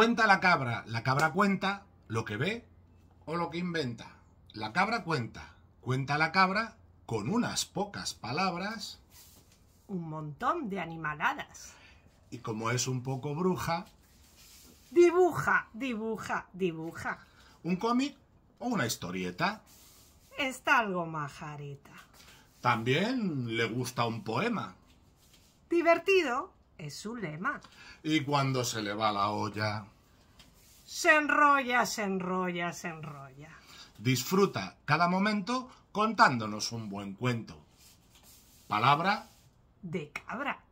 ¿Cuenta la cabra? La cabra cuenta lo que ve o lo que inventa. La cabra cuenta. Cuenta la cabra con unas pocas palabras. Un montón de animaladas. Y como es un poco bruja... Dibuja, dibuja, dibuja. ¿Un cómic o una historieta? Está algo majareta. También le gusta un poema. Divertido, es su lema. Y cuando se le va la olla... Se enrolla, se enrolla, se enrolla. Disfruta cada momento contándonos un buen cuento. Palabra de cabra.